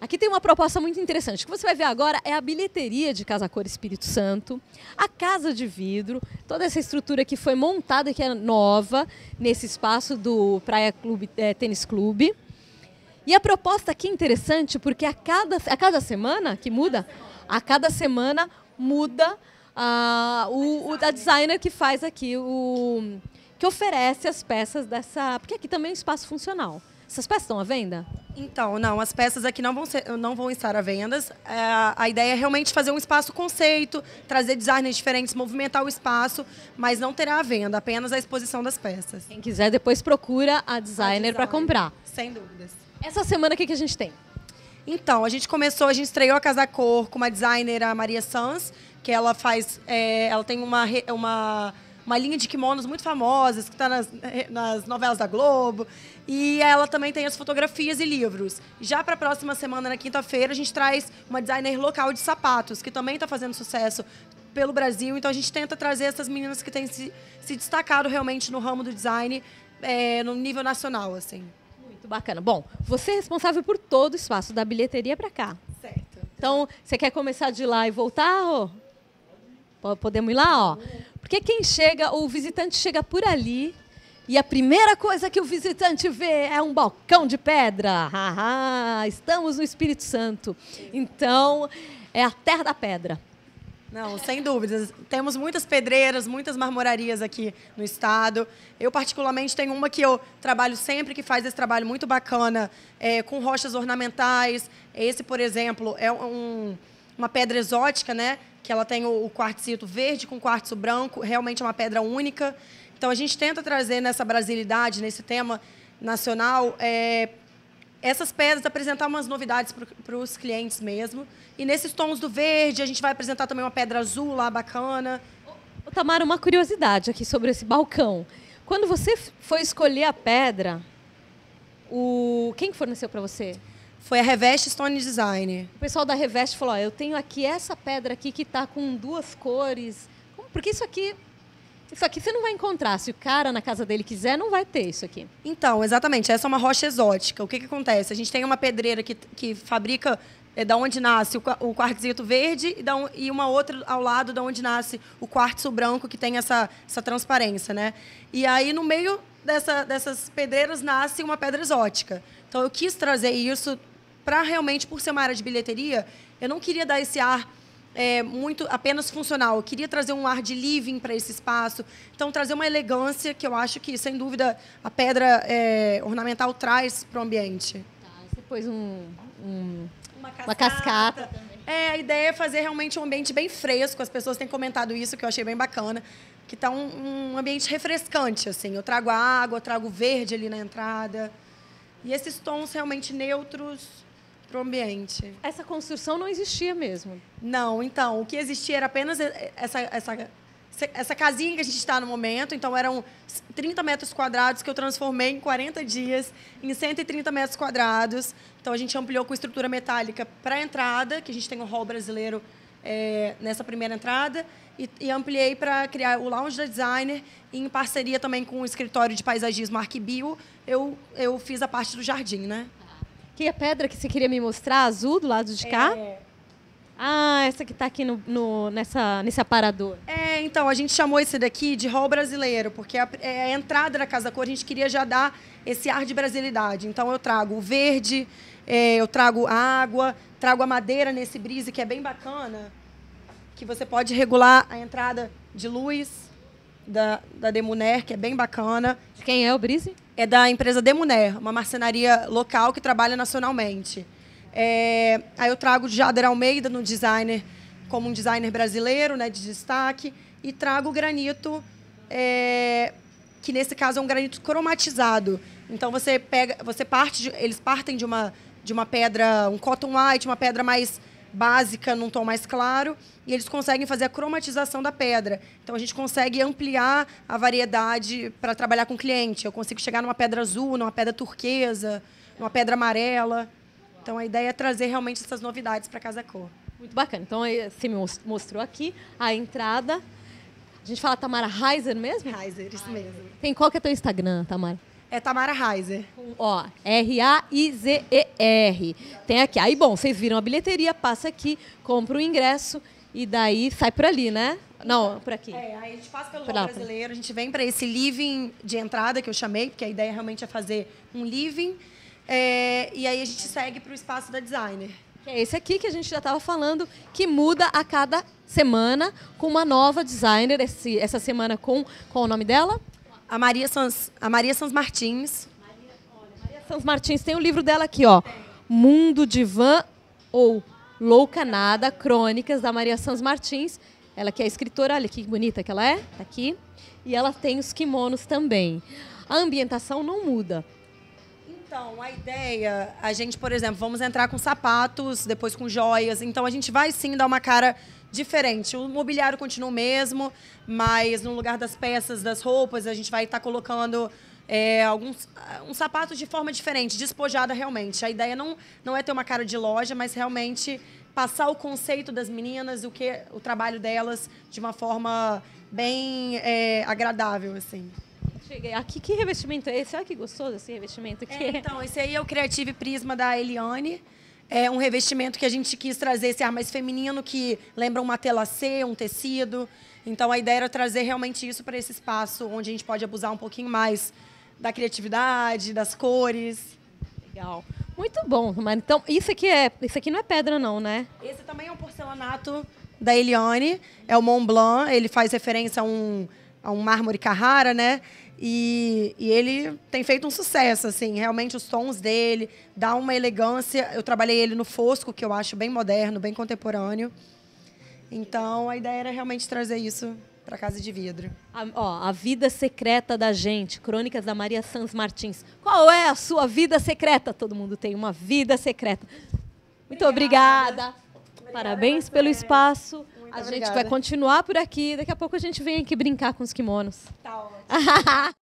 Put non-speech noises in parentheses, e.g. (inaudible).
Aqui tem uma proposta muito interessante. O que você vai ver agora é a bilheteria de Casa Cor Espírito Santo, a casa de vidro, toda essa estrutura que foi montada, que é nova, nesse espaço do Praia Clube, é, Tênis Clube. E a proposta aqui é interessante porque a cada, a cada semana que muda, a cada semana muda ah, o, o, a designer que faz aqui, o que oferece as peças dessa. Porque aqui também é um espaço funcional. Essas peças estão à venda? Então, não, as peças aqui não vão, ser, não vão estar à venda. É, a ideia é realmente fazer um espaço conceito, trazer designers diferentes, movimentar o espaço, mas não terá à venda, apenas a exposição das peças. Quem quiser, depois procura a designer, para comprar. Sem dúvidas. Essa semana, o que, que a gente tem? Então, a gente começou, a gente estreou a Casa Cor com uma designer, a Maria Sanz, que ela faz. É, ela tem uma. uma uma linha de kimonos muito famosas, que está nas, eh, nas novelas da Globo. E ela também tem as fotografias e livros. Já para a próxima semana, na quinta-feira, a gente traz uma designer local de sapatos, que também está fazendo sucesso pelo Brasil. Então a gente tenta trazer essas meninas que têm se, se destacado realmente no ramo do design, é, no nível nacional, assim. Muito bacana. Bom, você é responsável por todo o espaço, da bilheteria para cá. Certo. Então, você quer começar de lá e voltar? Ou? Podemos ir lá, ó. Porque quem chega, ou o visitante chega por ali, e a primeira coisa que o visitante vê é um balcão de pedra. Haha, estamos no Espírito Santo. Então, é a terra da pedra. Não, sem dúvidas. Temos muitas pedreiras, muitas marmorarias aqui no estado. Eu, particularmente, tenho uma que eu trabalho sempre, que faz esse trabalho muito bacana, é, com rochas ornamentais. Esse, por exemplo, é um, uma pedra exótica, né? Que ela tem o, o quartzito verde com quartzo branco, realmente é uma pedra única. Então a gente tenta trazer nessa brasilidade, nesse tema nacional, é, essas pedras, apresentar umas novidades para os clientes mesmo. E nesses tons do verde, a gente vai apresentar também uma pedra azul lá bacana. Ô, Tamara, uma curiosidade aqui sobre esse balcão. Quando você foi escolher a pedra, o quem forneceu para você? Foi a Revest Stone Design. O pessoal da Revest falou: eu tenho aqui essa pedra aqui que está com duas cores. Porque isso aqui. Isso aqui você não vai encontrar. Se o cara na casa dele quiser, não vai ter isso aqui. Então, exatamente. Essa é uma rocha exótica. O que, que acontece? A gente tem uma pedreira que, que fabrica é, da onde nasce o, o quartzito verde e, da, e uma outra ao lado da onde nasce o quartzo branco, que tem essa, essa transparência, né? E aí, no meio dessa, dessas pedreiras, nasce uma pedra exótica. Então, eu quis trazer isso para realmente, por ser uma área de bilheteria, eu não queria dar esse ar é, muito apenas funcional. Eu queria trazer um ar de living para esse espaço. Então, trazer uma elegância que eu acho que, sem dúvida, a pedra é, ornamental traz para o ambiente. Tá, você pôs um, um, uma cascata. Uma cascata. É, a ideia é fazer realmente um ambiente bem fresco. As pessoas têm comentado isso, que eu achei bem bacana. Que está um, um ambiente refrescante, assim. Eu trago água, eu trago verde ali na entrada. E esses tons realmente neutros para o ambiente. Essa construção não existia mesmo? Não, então, o que existia era apenas essa, essa, essa casinha que a gente está no momento. Então, eram 30 metros quadrados que eu transformei em 40 dias em 130 metros quadrados. Então, a gente ampliou com estrutura metálica para a entrada, que a gente tem o um hall brasileiro é, nessa primeira entrada e, e ampliei para criar o lounge da designer e em parceria também com o escritório de paisagismo Arquibio, eu eu fiz a parte do jardim, né? Que a é pedra que você queria me mostrar, azul, do lado de cá? É. Ah, essa que está aqui no, no, nessa, nesse aparador. É, então, a gente chamou esse daqui de hall brasileiro, porque a, é, a entrada da Casa Cor, a gente queria já dar esse ar de brasilidade. Então, eu trago o verde, é, eu trago a água, trago a madeira nesse brise, que é bem bacana, que você pode regular a entrada de luz da, da Demuner, que é bem bacana. Quem é o brise? é da empresa Demuner, uma marcenaria local que trabalha nacionalmente. É, aí eu trago Jader Almeida no designer, como um designer brasileiro, né, de destaque, e trago o granito, é, que nesse caso é um granito cromatizado. Então você pega, você parte, de, eles partem de uma de uma pedra, um cotton white, uma pedra mais básica num tom mais claro e eles conseguem fazer a cromatização da pedra. Então a gente consegue ampliar a variedade para trabalhar com o cliente. Eu consigo chegar numa pedra azul, numa pedra turquesa, numa pedra amarela. Então a ideia é trazer realmente essas novidades para Casa Cor. Muito bacana. Então você me mostrou aqui a entrada. A gente fala Tamara Heiser mesmo? Heiser, isso mesmo. Tem qual que é teu Instagram, Tamara? É Tamara Reiser. Ó, R-A-I-Z-E-R. Tem aqui. Aí, bom, vocês viram a bilheteria, passa aqui, compra o ingresso e daí sai por ali, né? Não, por aqui. É, aí a gente passa pelo lá, brasileiro, a gente vem para esse living de entrada que eu chamei, porque a ideia realmente é fazer um living. É, e aí a gente segue para o espaço da designer. Que é esse aqui que a gente já estava falando, que muda a cada semana com uma nova designer. Esse, essa semana com qual é o nome dela? A Maria Sans, a Maria Sans Martins. Maria, olha, Maria Martins tem o um livro dela aqui, ó. Mundo de Van ou Louca Nada, Crônicas da Maria Sans Martins. Ela que é escritora, olha que bonita que ela é, tá aqui. E ela tem os kimonos também. A ambientação não muda, então, a ideia, a gente, por exemplo, vamos entrar com sapatos, depois com joias. Então, a gente vai sim dar uma cara diferente. O mobiliário continua o mesmo, mas no lugar das peças, das roupas, a gente vai estar tá colocando é, alguns um sapato de forma diferente, despojada realmente. A ideia não, não é ter uma cara de loja, mas realmente passar o conceito das meninas, o que o trabalho delas, de uma forma bem é, agradável, assim cheguei. Aqui, ah, que revestimento é esse? Olha ah, que gostoso esse revestimento aqui. É, então, esse aí é o Creative Prisma da Eliane. É um revestimento que a gente quis trazer esse ar mais feminino, que lembra uma tela C, um tecido. Então, a ideia era trazer realmente isso para esse espaço onde a gente pode abusar um pouquinho mais da criatividade, das cores. Legal. Muito bom, mas então isso aqui é, isso aqui não é pedra não, né? Esse também é um porcelanato da Eliane, é o Mont Blanc, ele faz referência a um a um mármore Carrara, né? E, e, ele tem feito um sucesso, assim, realmente os tons dele dá uma elegância. Eu trabalhei ele no Fosco, que eu acho bem moderno, bem contemporâneo. Então a ideia era realmente trazer isso para Casa de Vidro. A, ó, a vida secreta da gente, Crônicas da Maria Sanz Martins. Qual é a sua vida secreta? Todo mundo tem uma vida secreta. Muito obrigada. obrigada. obrigada Parabéns pelo espaço a obrigada. gente vai continuar por aqui. Daqui a pouco a gente vem aqui brincar com os kimonos. Tá ótimo. (laughs)